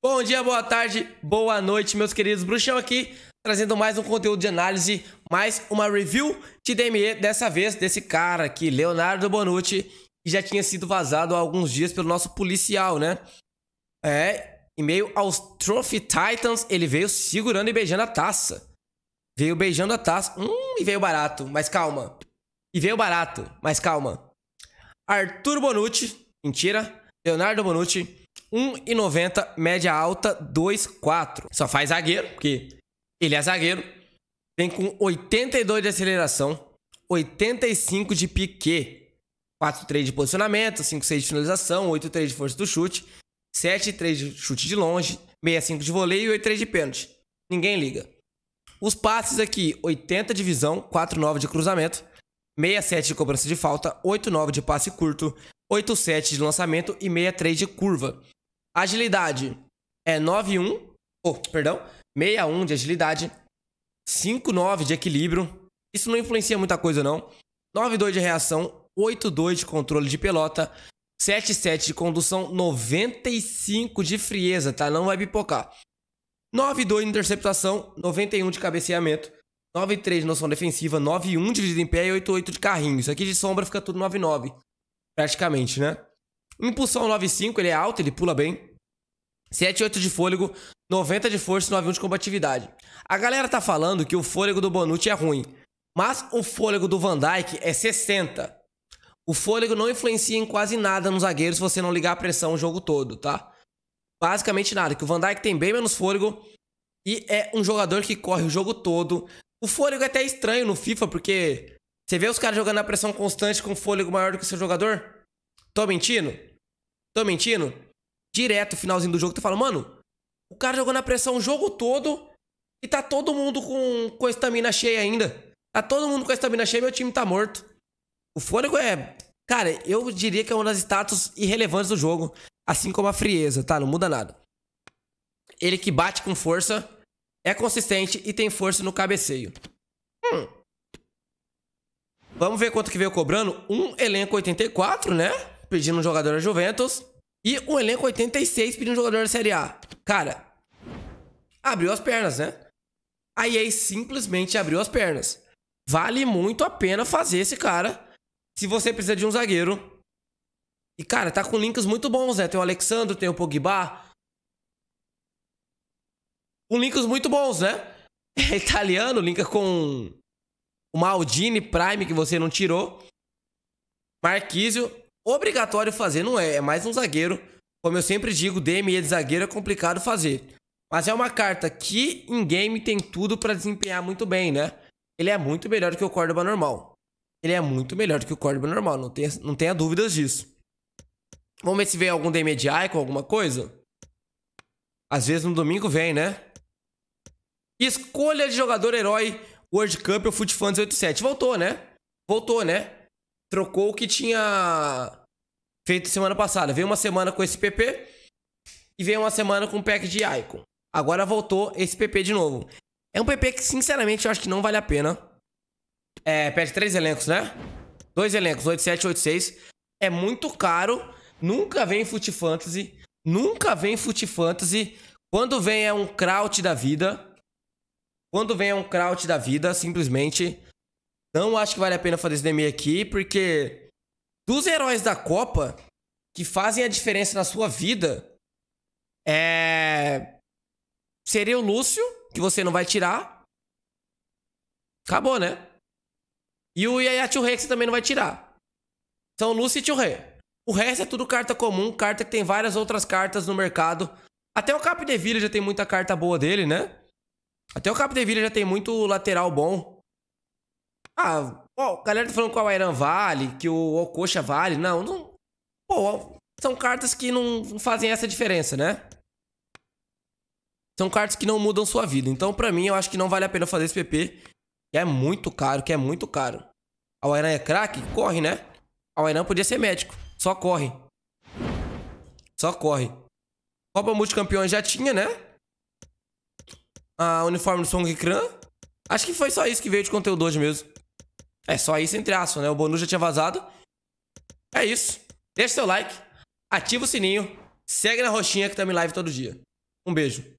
Bom dia, boa tarde, boa noite, meus queridos. Bruxão aqui, trazendo mais um conteúdo de análise, mais uma review de DME, dessa vez desse cara aqui, Leonardo Bonucci, que já tinha sido vazado há alguns dias pelo nosso policial, né? É, em meio aos Trophy Titans, ele veio segurando e beijando a taça. Veio beijando a taça. Hum, e veio barato, mas calma. E veio barato, mas calma. Arthur Bonucci, mentira, Leonardo Bonucci 1,90, média alta 2,4. Só faz zagueiro, porque ele é zagueiro. Vem com 82 de aceleração, 85 de pique, 4,3 de posicionamento, 5,6 de finalização, 8,3 de força do chute, 7,3 de chute de longe, 65 de voleio e 8,3 de pênalti. Ninguém liga. Os passes aqui, 80 de visão, 4,9 de cruzamento, 67 de cobrança de falta, 8,9 de passe curto, 8,7 de lançamento e 63 de curva. Agilidade é 91, Oh, perdão. 61 de agilidade. 59 de equilíbrio. Isso não influencia muita coisa, não. 92 de reação. 82 de controle de pelota. 77 de condução. 95 de frieza, tá? Não vai pipocar. 92 de interceptação. 91 de cabeceamento. 93 de noção defensiva. 9-1 de desempenho e 88 de carrinho. Isso aqui de sombra fica tudo 99. Praticamente, né? Impulsão 9,5, ele é alto, ele pula bem. 7,8 de fôlego, 90 de força e 9,1 de combatividade. A galera tá falando que o fôlego do Bonucci é ruim, mas o fôlego do Van Dyke é 60. O fôlego não influencia em quase nada no zagueiro se você não ligar a pressão o jogo todo, tá? Basicamente nada, que o Van Dyke tem bem menos fôlego e é um jogador que corre o jogo todo. O fôlego é até estranho no FIFA, porque você vê os caras jogando a pressão constante com fôlego maior do que o seu jogador? Tô mentindo? Tô mentindo? Direto, finalzinho do jogo, tu fala, mano, o cara jogou na pressão o jogo todo e tá todo mundo com, com a estamina cheia ainda. Tá todo mundo com a estamina cheia, e meu time tá morto. O fôlego é. Cara, eu diria que é uma das status irrelevantes do jogo. Assim como a frieza, tá? Não muda nada. Ele que bate com força, é consistente e tem força no cabeceio. Hum. Vamos ver quanto que veio cobrando. Um elenco 84, né? pedindo um jogador da Juventus. E o elenco 86 pedindo um jogador da Série A. Cara, abriu as pernas, né? A EA simplesmente abriu as pernas. Vale muito a pena fazer esse cara se você precisa de um zagueiro. E, cara, tá com links muito bons, né? Tem o Alexandre, tem o Pogba. Com links muito bons, né? É italiano, linka com o Maldini Prime que você não tirou. Marquísio, obrigatório fazer, não é. É mais um zagueiro. Como eu sempre digo, DME de zagueiro é complicado fazer. Mas é uma carta que em game tem tudo para desempenhar muito bem, né? Ele é muito melhor que o Cordoba normal. Ele é muito melhor que o Cordoba normal, não tenha, não tenha dúvidas disso. Vamos ver se vem algum DME de Icon, alguma coisa. Às vezes no domingo vem, né? Escolha de jogador herói World Cup ou Foot Fans 87. Voltou, né? Voltou, né? Trocou o que tinha Feito semana passada. Veio uma semana com esse PP e veio uma semana com um pack de Icon. Agora voltou esse PP de novo. É um PP que, sinceramente, eu acho que não vale a pena. É, pede três elencos, né? Dois elencos, 87 e 86. É muito caro. Nunca vem Fute Fantasy. Nunca vem Fute Fantasy. Quando vem é um kraut da vida. Quando vem é um kraut da vida, simplesmente. Não acho que vale a pena fazer esse DME aqui, porque dos heróis da Copa que fazem a diferença na sua vida, é... seria o Lúcio, que você não vai tirar. Acabou, né? E o Yaya Rei, que você também não vai tirar. São Lúcio e Rei. O resto é tudo carta comum, carta que tem várias outras cartas no mercado. Até o Cap Deville já tem muita carta boa dele, né? Até o Cap Deville já tem muito lateral bom. Ah, Ó, a galera tá falando que o é Airan vale, que o Ocoxa vale. Não, não. Pô, são cartas que não, não fazem essa diferença, né? São cartas que não mudam sua vida. Então, pra mim, eu acho que não vale a pena fazer esse PP. Que é muito caro, que é muito caro. A Airan é craque? Corre, né? A Airan podia ser médico. Só corre. Só corre. Copa Multicampeões já tinha, né? A uniforme do Song Kran. Acho que foi só isso que veio de conteúdo hoje mesmo. É só isso entre aço, né? O Bonu já tinha vazado. É isso. Deixa seu like, ativa o sininho, segue na roxinha que tá em live todo dia. Um beijo.